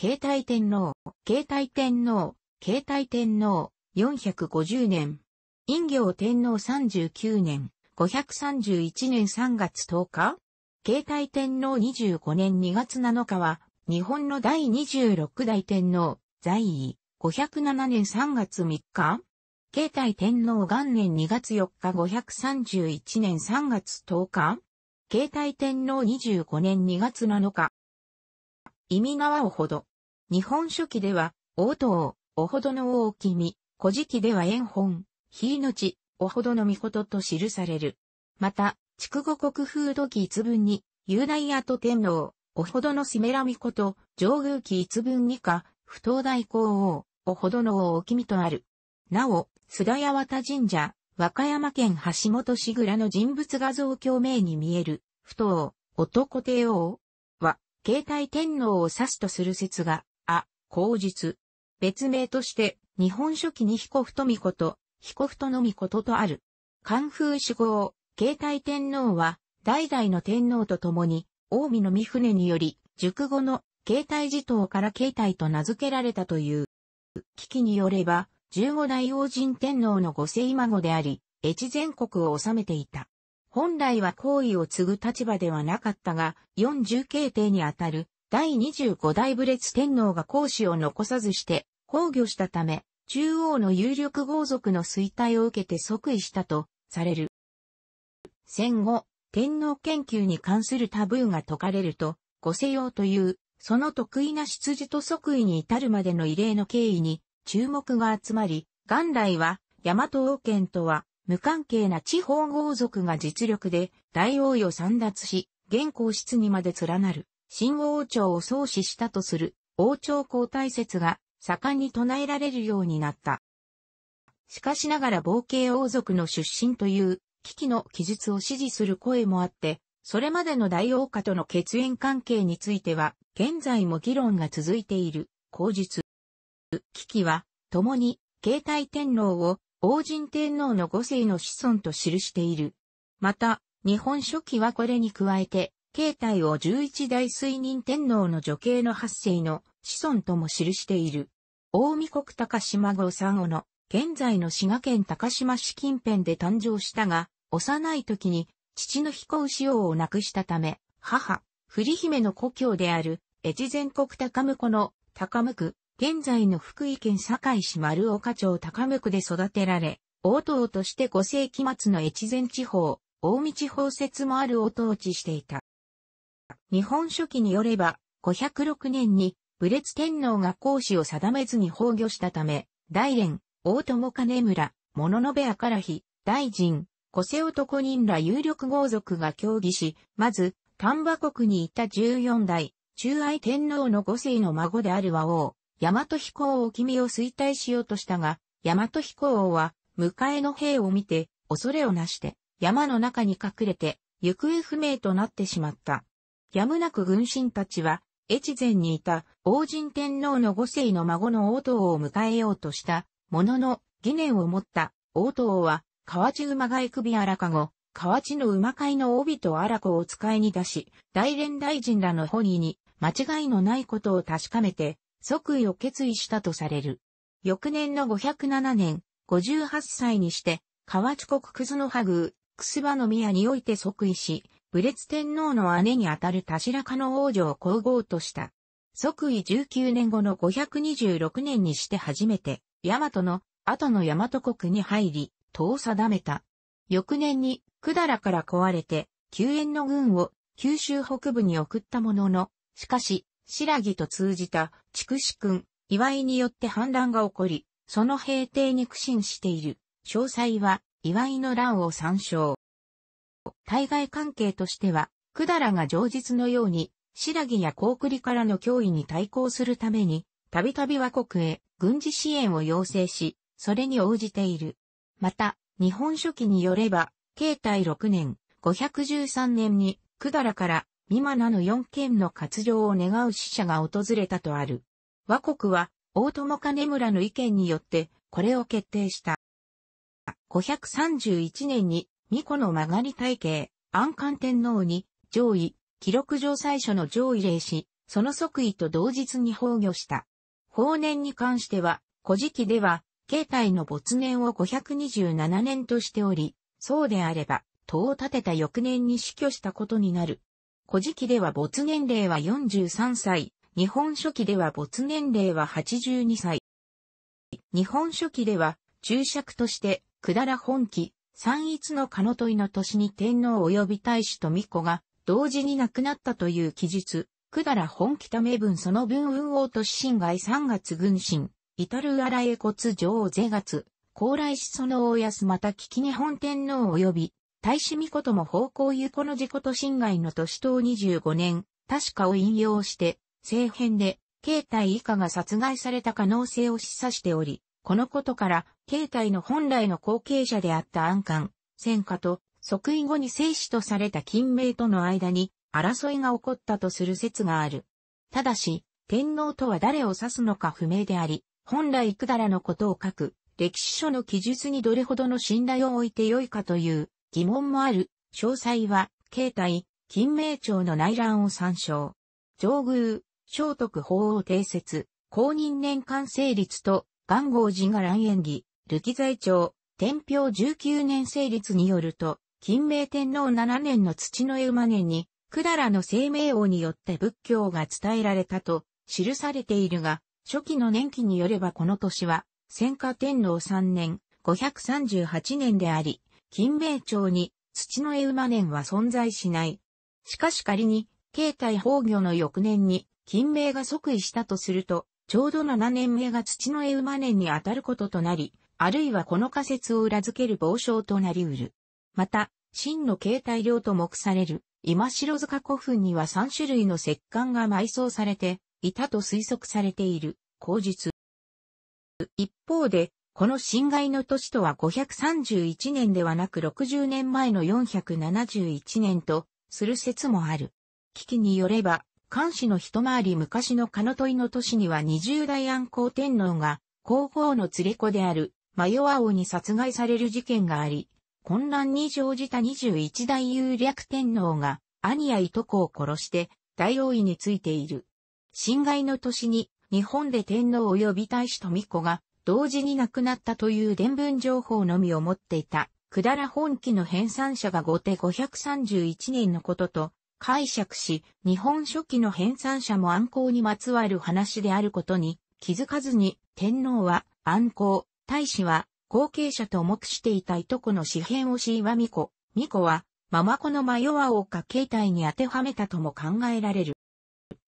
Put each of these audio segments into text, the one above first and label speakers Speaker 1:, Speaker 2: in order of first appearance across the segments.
Speaker 1: 携帯天皇、携帯天皇、携帯天皇、450年。陰行天皇39年、531年3月10日携帯天皇25年2月7日は、日本の第26代天皇、在位、507年3月3日携帯天皇元年2月4日531年3月10日携帯天皇25年2月7日意味川をほど。日本書紀では、王刀、おほどの王君、古事記では縁本、の命、おほどの御事と記される。また、筑後国風土記一文に、雄大やと天皇、おほどのスメラミこと、上宮記一文にか、不当大皇王、おほどの王君とある。なお、須田八幡神社、和歌山県橋本市らの人物画像共鳴に見える、不当、男帝王は、携帯天皇を指すとする説が口実。別名として、日本書紀に彦太美子と、彦太の美子ととある。関風志号、慶太天皇は、代々の天皇と共に、近江の御船により、熟語の慶太寺頭から慶太と名付けられたという。危機によれば、十五代王神天皇の御世孫であり、越前国を治めていた。本来は皇位を継ぐ立場ではなかったが、四十慶帝にあたる第25代武烈天皇が皇子を残さずして崩御したため、中央の有力豪族の衰退を受けて即位したとされる。戦後、天皇研究に関するタブーが解かれると、ご世用という、その得意な出自と即位に至るまでの異例の経緯に注目が集まり、元来は、大和王権とは無関係な地方豪族が実力で大王位を散奪し、現皇室にまで連なる新王朝を創始したとする王朝交代説が盛んに唱えられるようになった。しかしながら冒険王族の出身という危機の記述を支持する声もあって、それまでの大王家との血縁関係については、現在も議論が続いている、口述。危機は、共に、携帯天皇を、王神天皇の五世の子孫と記している。また、日本書紀はこれに加えて、形態を11代水任天皇の女系の八世の子孫とも記している。大見国高島郷産後の現在の滋賀県高島市近辺で誕生したが、幼い時に父の彦牛王を亡くしたため、母、栗姫の故郷である越前国高婿の高婿、現在の福井県堺市丸岡町高婿で育てられ、応答として5世紀末の越前地方、大見地方説もあるを答地していた。日本書紀によれば、506年に武烈天皇が皇子を定めずに崩御したため、大連、大友金村、物の部から日、大臣、小瀬男人ら有力豪族が協議し、まず、丹波国にいた14代、中愛天皇の五世の孫である和王、大和行王君を衰退しようとしたが、大和行王は、迎えの兵を見て、恐れをなして、山の中に隠れて、行方不明となってしまった。やむなく軍神たちは、越前にいた王神天皇の五世の孫の王党を迎えようとしたものの疑念を持った王党は河内馬貝首荒かご、河内の馬飼の帯と荒子を使いに出し、大連大臣らの本意に間違いのないことを確かめて即位を決意したとされる。翌年の507年、58歳にして河内国葛の葉宮、楠葉の宮において即位し、武烈天皇の姉にあたる田白家の王女を皇后とした。即位19年後の526年にして初めて、大和の後の大和国に入り、党を定めた。翌年に、百済から壊れて、救援の軍を九州北部に送ったものの、しかし、白木と通じた筑紫君、祝いによって反乱が起こり、その平定に苦心している。詳細は、祝いの乱を参照。対外関係としては、くだらが上実のように、白木や高栗からの脅威に対抗するために、たびたび和国へ軍事支援を要請し、それに応じている。また、日本書紀によれば、慶太6年、513年に、くだらから、美馬の四県の活動を願う死者が訪れたとある。和国は、大友金村の意見によって、これを決定した。531年に、巫女の曲がり体系、安官天皇に、上位、記録上最初の上位礼し、その即位と同日に崩御した。法年に関しては、古事記では、慶体の没年を527年としており、そうであれば、戸を建てた翌年に死去したことになる。古事記では没年齢は43歳、日本書紀では没年齢は82歳。日本書紀では、注釈として、くだら本記、三一のカノ問いの年に天皇及び大使と巫女が同時に亡くなったという記述、くだら本北名分その分運王都市侵害三月軍神、至る荒江骨女王是月、高麗子その大安また危機日本天皇及び大使巫女とも方向ゆこの事故と侵害の都市等25年、確かを引用して、政変で、慶帯以下が殺害された可能性を示唆しており、このことから、慶体の本来の後継者であった安官、戦火と、即位後に生死とされた金明との間に、争いが起こったとする説がある。ただし、天皇とは誰を指すのか不明であり、本来くだらのことを書く、歴史書の記述にどれほどの信頼を置いてよいかという疑問もある。詳細は、慶体、金明朝の内乱を参照。上宮、聖徳法を定説、公認年間成立と元号寺が乱縁儀、ルキ財長、天平19年成立によると、金明天皇7年の土の絵馬年に、くだらの生命王によって仏教が伝えられたと記されているが、初期の年期によればこの年は、戦火天皇3年、538年であり、金明朝に土の絵馬年は存在しない。しかし仮に、慶太崩御の翌年に、金明が即位したとすると、ちょうど7年目が土の絵馬年に当たることとなり、あるいはこの仮説を裏付ける傍証となり得る。また、真の形態量と目される、今城塚古墳には3種類の石棺が埋葬されていたと推測されている、口述。一方で、この侵害の年とは531年ではなく60年前の471年とする説もある。危機によれば、関市の一回り昔のカノトイの都市には二十代安皇天皇が、皇后の連れ子である、マヨア王に殺害される事件があり、混乱に乗じた21代有略天皇が、兄やいとこを殺して、大王位についている。侵害の年に、日本で天皇及び大使富子が、同時に亡くなったという伝聞情報のみを持っていた、だら本記の編纂者が後手531年のことと、解釈し、日本書紀の編纂者も暗行にまつわる話であることに気づかずに、天皇は暗行、大使は後継者と目していたいとこの詩編をしいわみこ、みこは、ママ子の迷わをか形態に当てはめたとも考えられる。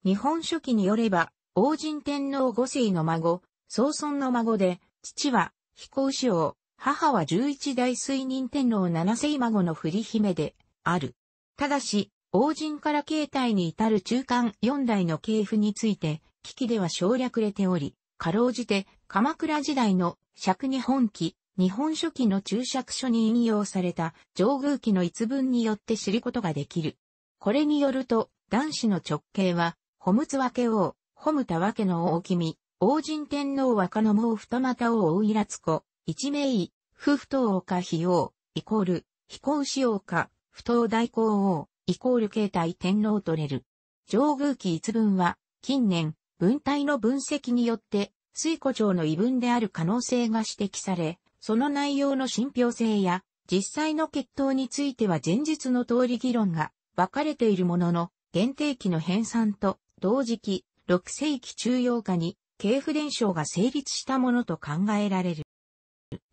Speaker 1: 日本書紀によれば、王神天皇五世の孫、宗孫の孫で、父は、飛士王、母は十一代水任天皇七世孫の振り姫で、ある。ただし、王人から形態に至る中間4代の系譜について、危機では省略れており、かろうじて鎌倉時代の釈日本記、日本書紀の注釈書に引用された上宮記の一文によって知ることができる。これによると、男子の直径は、ホムツワケ王、ホムタワケの王君、王神天皇若の毛二股王大イラツ子、一名夫婦不王か非王、イコール、非公子王か、不当大公王、イコール形態天皇とれる。上宮記一文は、近年、文体の分析によって、水古町の異文である可能性が指摘され、その内容の信憑性や、実際の決闘については前述の通り議論が分かれているものの、限定期の編纂と、同時期、6世紀中央下に、系譜伝承が成立したものと考えられる。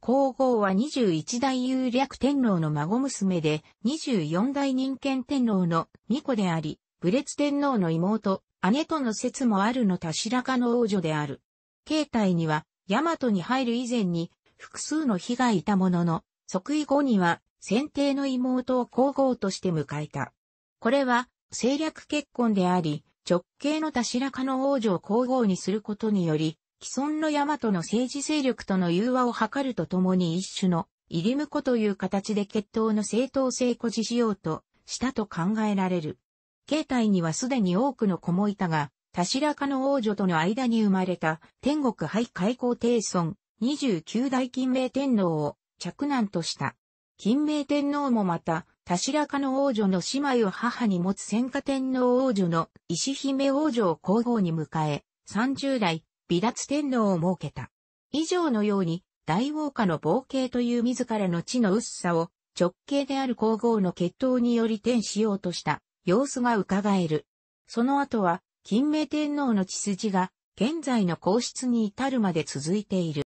Speaker 1: 皇后は21代有略天皇の孫娘で、24代人権天皇の巫女であり、武烈天皇の妹、姉との説もあるの田らかの王女である。慶体には、大和に入る以前に、複数の被害いたものの、即位後には、先帝の妹を皇后として迎えた。これは、政略結婚であり、直系の田らかの王女を皇后にすることにより、既存の大和の政治勢力との融和を図るとともに一種の入り婿という形で決闘の正当性誇示しようとしたと考えられる。慶体にはすでに多くの子もいたが、田白家の王女との間に生まれた天国廃開皇帝二29代金明天皇を嫡男とした。金明天皇もまた、田白家の王女の姉妹を母に持つ戦火天皇王女の石姫王女を皇后に迎え、30代微脱天皇を設けた。以上のように、大王家の冒険という自らの地の薄さを直径である皇后の血統により転しようとした様子が伺える。その後は、金明天皇の血筋が現在の皇室に至るまで続いている。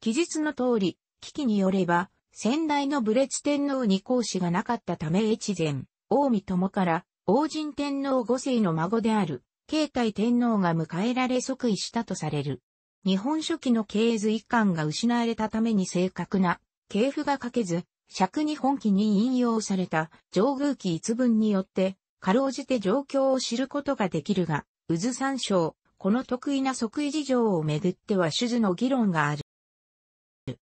Speaker 1: 記述の通り、危機によれば、先代の武烈天皇に皇子がなかったため越前、近江友から、王神天皇五世の孫である、慶太天皇が迎えられ即位したとされる。日本初期の経図遺憾が失われたために正確な系譜が書けず、尺日本記に引用された上宮記一文によって、かろうじて状況を知ることができるが、渦参照、この得意な即位事情をめぐっては主図の議論がある。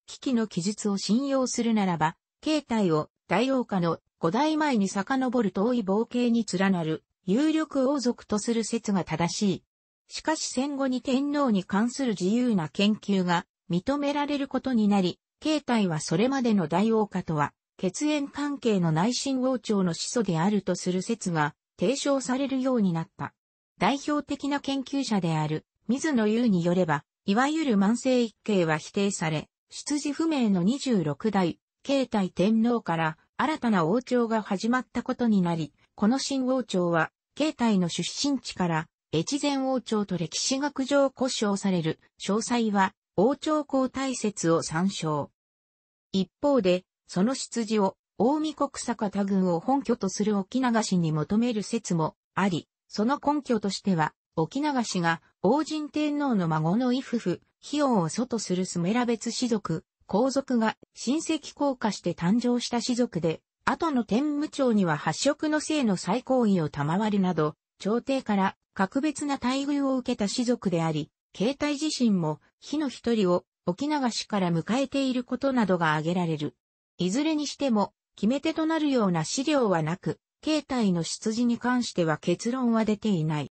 Speaker 1: 危機の記述を信用するならば、慶太を大王家の五代前に遡る遠い冒険に連なる有力王族とする説が正しい。しかし戦後に天皇に関する自由な研究が認められることになり、慶体はそれまでの大王家とは、血縁関係の内新王朝の始祖であるとする説が提唱されるようになった。代表的な研究者である水野優によれば、いわゆる万世一系は否定され、出自不明の26代、慶体天皇から新たな王朝が始まったことになり、この新王朝は形態の出身地から、越前王朝と歴史学上故障される、詳細は、王朝皇太説を参照。一方で、その出自を、大見国坂田軍を本拠とする沖流しに求める説もあり、その根拠としては、沖流しが王神天皇の孫のイ夫フ、費用を祖とするスメラ別氏族、皇族が親戚降下して誕生した氏族で、後の天武朝には発色の姓の最高位を賜るなど、朝廷から格別な待遇を受けた士族であり、慶帯自身も、火の一人を沖縄市から迎えていることなどが挙げられる。いずれにしても、決め手となるような資料はなく、慶帯の出自に関しては結論は出ていない。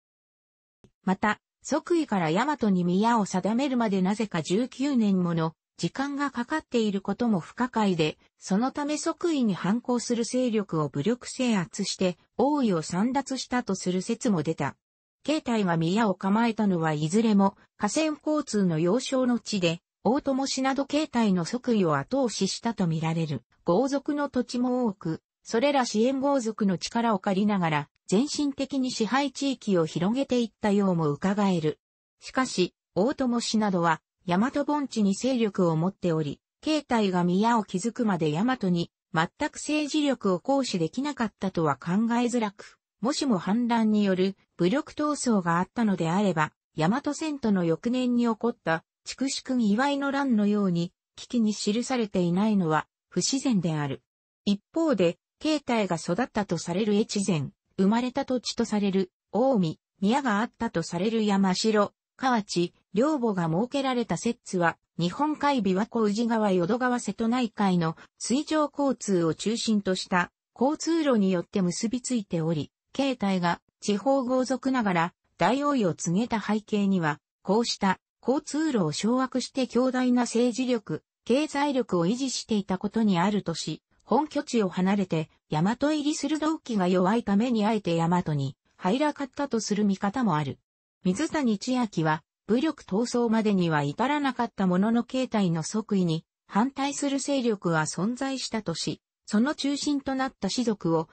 Speaker 1: また、即位から大和に宮を定めるまでなぜか19年もの時間がかかっていることも不可解で、そのため即位に反抗する勢力を武力制圧して王位を散奪したとする説も出た。慶太が宮を構えたのはいずれも河川交通の要衝の地で、大友氏など慶太の即位を後押ししたとみられる豪族の土地も多く、それら支援豪族の力を借りながら、全身的に支配地域を広げていったようも伺える。しかし、大友氏などは、大和盆地に勢力を持っており、慶体が宮を築くまで大和に全く政治力を行使できなかったとは考えづらく、もしも反乱による武力闘争があったのであれば、大和戦との翌年に起こった筑紫君祝いの乱のように、危機に記されていないのは不自然である。一方で、慶体が育ったとされる越前、生まれた土地とされる、近江、宮があったとされる山城、河内、両母が設けられた摂津は、日本海琵琶湖宇治川淀川瀬戸内海の水上交通を中心とした交通路によって結びついており、形態が地方豪族ながら大王位を告げた背景には、こうした交通路を掌握して強大な政治力、経済力を維持していたことにあるとし、本拠地を離れて大和入りする動機が弱いためにあえて大和に入らかったとする見方もある。水谷千明は、武力闘争までには至らなかったものの形態の即位に反対する勢力は存在したとし、その中心となった士族を、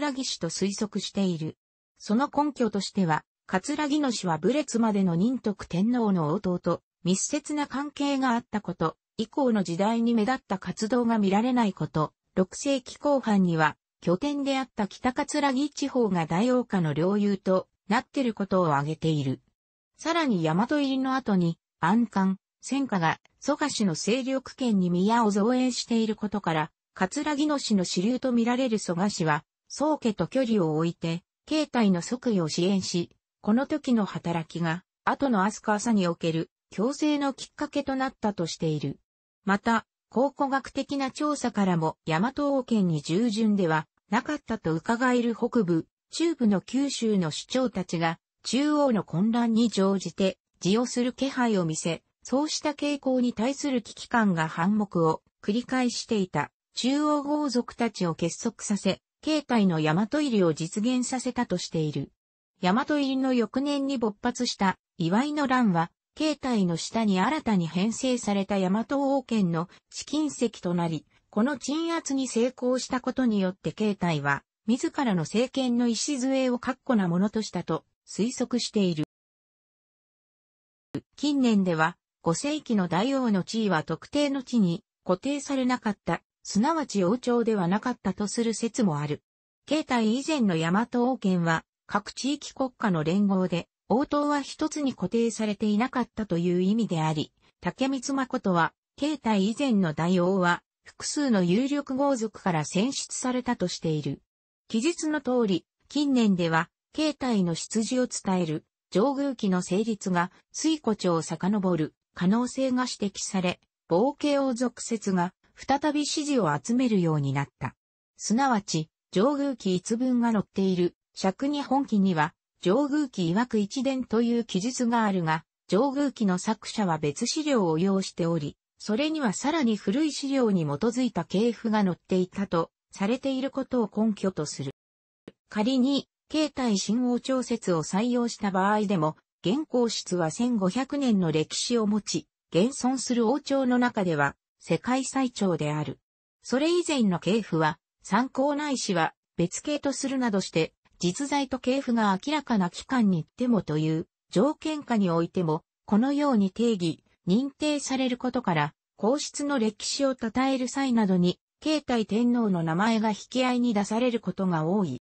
Speaker 1: ラギ氏と推測している。その根拠としては、ラギの氏は武列までの仁徳天皇の弟、密接な関係があったこと、以降の時代に目立った活動が見られないこと、6世紀後半には、拠点であった北ラギ地方が大王家の領有となってることを挙げている。さらに大和入りの後に、安官、戦火が蘇我氏の勢力圏に宮を造営していることから、葛城野氏の支流と見られる蘇我氏は、宗家と距離を置いて、携帯の即位を支援し、この時の働きが、後の飛鳥朝における、強制のきっかけとなったとしている。また、考古学的な調査からも、大和王権に従順では、なかったと伺える北部、中部の九州の首長たちが中央の混乱に乗じて自をする気配を見せ、そうした傾向に対する危機感が反目を繰り返していた中央豪族たちを結束させ、形態の大和入りを実現させたとしている。大和入りの翌年に勃発した祝いの乱は、形態の下に新たに編成された大和王権の資金石となり、この鎮圧に成功したことによって形態は、自らの政権の礎を確固なものとしたと推測している。近年では、5世紀の大王の地位は特定の地に固定されなかった、すなわち王朝ではなかったとする説もある。形態以前の大和王権は、各地域国家の連合で、王党は一つに固定されていなかったという意味であり、竹光誠は、形態以前の大王は、複数の有力豪族から選出されたとしている。記述の通り、近年では、形態の出自を伝える、上宮記の成立が、水古町を遡る、可能性が指摘され、冒険王俗説が、再び支持を集めるようになった。すなわち、上宮記一文が載っている、尺に本記には、上宮記曰く一伝という記述があるが、上宮記の作者は別資料を要しており、それにはさらに古い資料に基づいた系譜が載っていたとされていることを根拠とする。仮に、形態信号調節を採用した場合でも、現行室は1500年の歴史を持ち、現存する王朝の中では、世界最長である。それ以前の系譜は、参考ないしは、別系とするなどして、実在と系譜が明らかな期間に行ってもという、条件下においても、このように定義、認定されることから、皇室の歴史を称える際などに、慶太天皇の名前が引き合いに出されることが多い。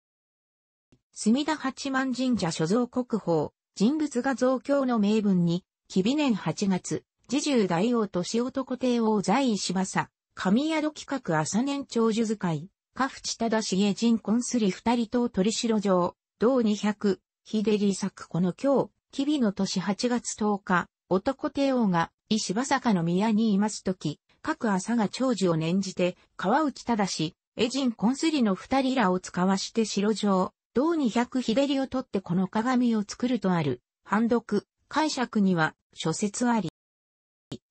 Speaker 1: 墨田八幡神社所蔵国宝、人物画像強の名文に、紀美年8月、自重大王と塩男帝王在石馬佐、神宿企画朝年長寿使い、家淵忠重人婚すり二人と鳥城城、同二百、秀利作この今日、紀美の年8月10日、男帝王が石馬坂の宮にいますとき、各朝が長寿を念じて、川内正、エジン・コンスリの二人らを使わして城城、銅二百日照りを取ってこの鏡を作るとある、判読、解釈には、諸説あり。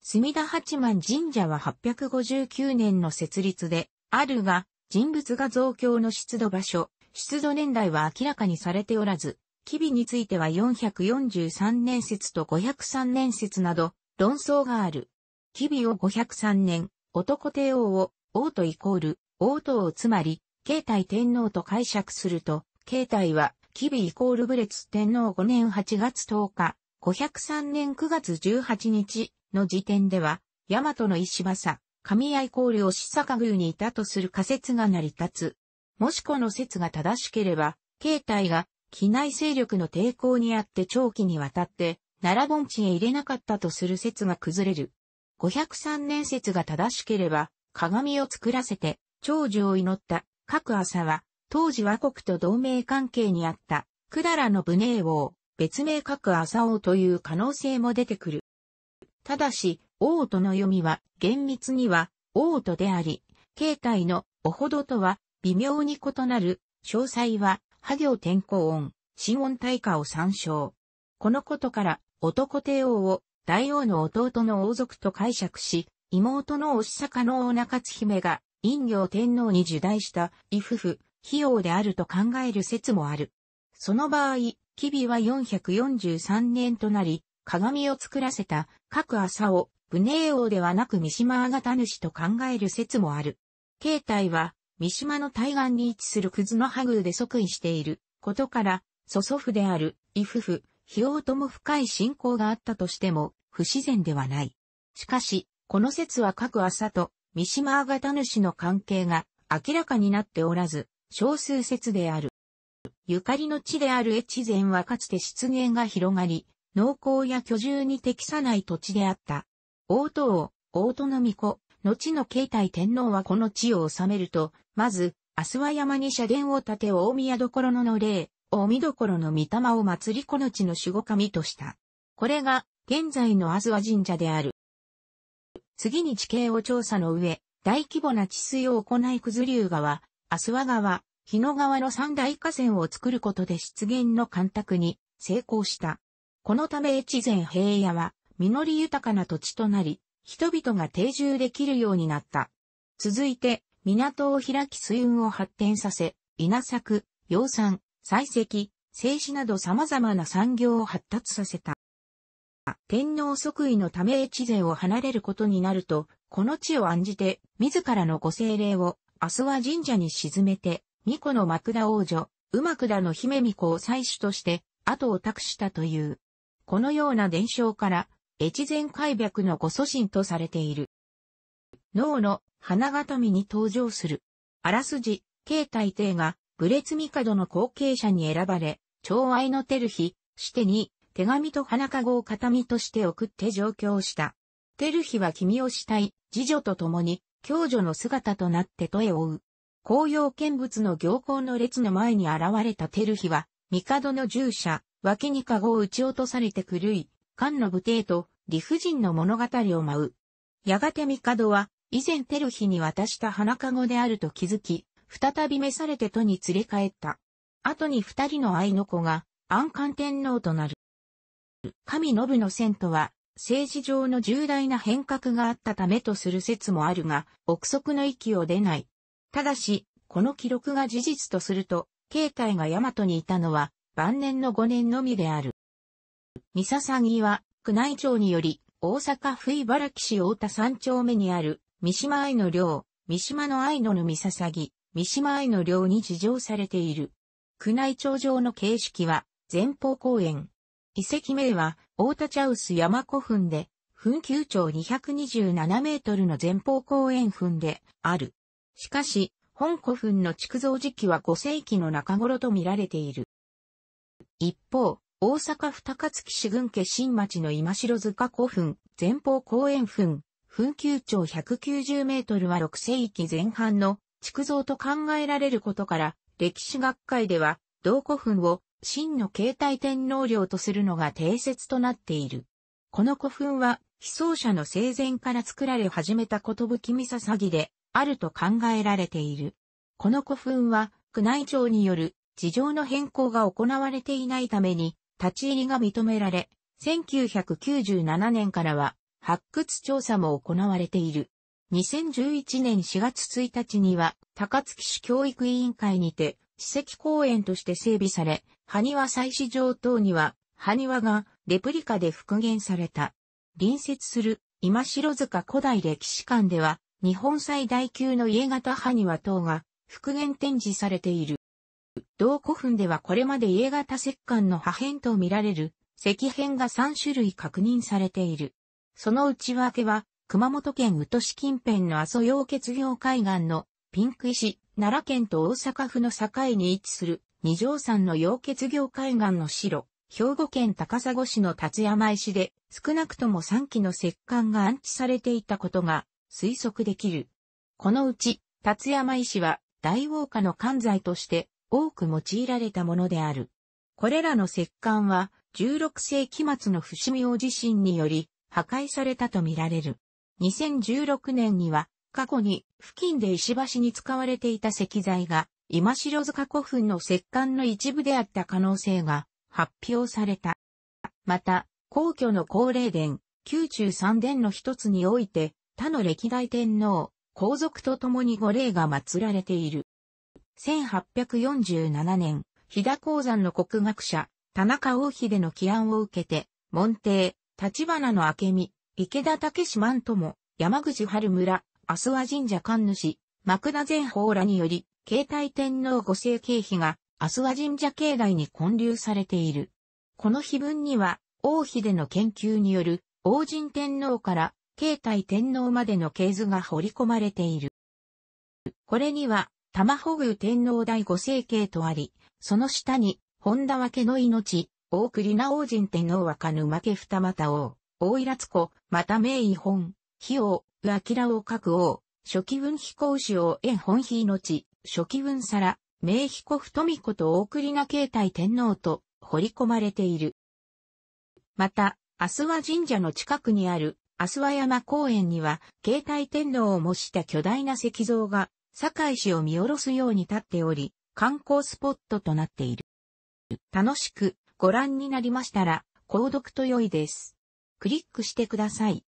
Speaker 1: 墨田八幡神社は859年の設立で、あるが、人物が増強の出土場所、出土年代は明らかにされておらず、機微については443年説と503年説など、論争がある。キビオ503年、男帝王を、王とイコール、王とをつまり、慶太天皇と解釈すると、慶太は、キビイコールブレツ天皇5年8月10日、503年9月18日の時点では、大和の石政、神谷イコールを四坂宮にいたとする仮説が成り立つ。もしこの説が正しければ、慶太が、機内勢力の抵抗にあって長期にわたって、奈良盆地へ入れなかったとする説が崩れる。503年説が正しければ、鏡を作らせて、長寿を祈った、各朝は、当時和国と同盟関係にあった、だらの武寧王、別名各朝王という可能性も出てくる。ただし、王との読みは、厳密には、王とであり、形態のおほどとは、微妙に異なる、詳細は、波行天候音、新音大化を参照。このことから、男帝王を大王の弟の王族と解釈し、妹のおしさかの女勝姫が、陰陽天皇に受代した、異夫婦、費用であると考える説もある。その場合、吉備は443年となり、鏡を作らせた、各朝を、武寧王ではなく三島あが主と考える説もある。形態は、三島の対岸に位置する葛の羽宮で即位していることから、祖祖父である、異夫婦、費用とも深い信仰があったとしても、不自然ではない。しかし、この説は各朝と三島あがた主の関係が明らかになっておらず、少数説である。ゆかりの地である越前はかつて湿原が広がり、農耕や居住に適さない土地であった。大戸王、大の御子、後の慶太天皇はこの地を治めると、まず、阿諏は山に社殿を建て大宮所の霊、大見どころの御霊を祭りこの地の守護神とした。これが、現在の阿和神社である。次に地形を調査の上、大規模な治水を行い崩流川、阿和川、日野川の三大河川を作ることで湿原の干拓に成功した。このため越前平野は、実り豊かな土地となり、人々が定住できるようになった。続いて、港を開き水運を発展させ、稲作、養蚕、採石、製紙など様々な産業を発達させた。天皇即位のため越前を離れることになると、この地を案じて、自らのご精霊を、明日は神社に沈めて、巫女の幕田王女、馬田の姫巫女を祭主として、後を託したという。このような伝承から、越前開闢のご祖神とされている。脳の花形見に登場する。あらすじ、慶太帝がブレツ帝の後継者に選ばれ、長愛のテルヒ、してに、手紙と花籠を形見として送って上京した。テルヒは君をしたい、次女と共に、共女の姿となってとえ追う。紅葉見物の行幸の列の前に現れたテルヒは、帝の従者、脇に籠を撃ち落とされて狂い、漢の武帝と理不尽の物語を舞う。やがて帝は、以前テルヒに渡した花籠であると気づき、再び召されて都に連れ帰った。後に二人の愛の子が、安官天皇となる。神信の遷都は、政治上の重大な変革があったためとする説もあるが、憶測の域を出ない。ただし、この記録が事実とすると、慶太が大和にいたのは、晩年の5年のみである。三笹木は、宮内庁により、大阪府茨城市大田三丁目にある、三島愛の領、三島の愛のの三笹木、三島愛の寮に事情されている。宮内庁上の形式は、前方公園。遺跡名は、大田茶臼山古墳で、墳丘長227メートルの前方公園墳である。しかし、本古墳の築造時期は5世紀の中頃と見られている。一方、大阪府高槻市郡家新町の今城塚古墳、前方公園墳、墳丘長190メートルは6世紀前半の築造と考えられることから、歴史学会では、同古墳を真の携帯天皇陵とするのが定説となっている。この古墳は、被葬者の生前から作られ始めたことぶきみささぎで、あると考えられている。この古墳は、宮内庁による事情の変更が行われていないために、立ち入りが認められ、1997年からは発掘調査も行われている。2011年4月1日には、高槻市教育委員会にて、史跡公園として整備され、埴輪祭祀場等には、埴輪がレプリカで復元された。隣接する今城塚古代歴史館では、日本最大級の家型埴輪等が復元展示されている。同古墳ではこれまで家型石棺の破片と見られる石片が3種類確認されている。その内訳は熊本県宇土市近辺の阿蘇溶血業海岸のピンク石、奈良県と大阪府の境に位置する二条山の溶血業海岸の白、兵庫県高砂市の立山石で少なくとも3基の石棺が安置されていたことが推測できる。このうち、立山石は大王家の関材として多く用いられたものである。これらの石棺は16世紀末の伏見大地震により破壊されたとみられる。2016年には、過去に付近で石橋に使われていた石材が、今城塚古墳の石棺の一部であった可能性が発表された。また、皇居の高霊殿、宮中三殿の一つにおいて、他の歴代天皇、皇族と共に御霊が祀られている。1847年、飛騨鉱山の国学者、田中王秀の起案を受けて、門弟、立花の明美、池田武志万友、山口春村、阿諏訪神社神主、幕田前法らにより、慶太天皇御成経費が、阿諏訪神社境内に建立されている。この碑文には、王妃での研究による、王神天皇から、慶太天皇までの系図が彫り込まれている。これには、玉保宮天皇第五世系とあり、その下に、本田分けの命、大栗名王神天皇若沼家二股王。大井津子、また名医本、費きらを書く王、初期文飛行士を縁本妃のち、初期文皿、名飛子太美子と大栗が形態天皇と彫り込まれている。また、阿諏訪神社の近くにある阿諏訪山公園には、形態天皇を模した巨大な石像が、堺市を見下ろすように立っており、観光スポットとなっている。楽しくご覧になりましたら、購読と良いです。クリックしてください。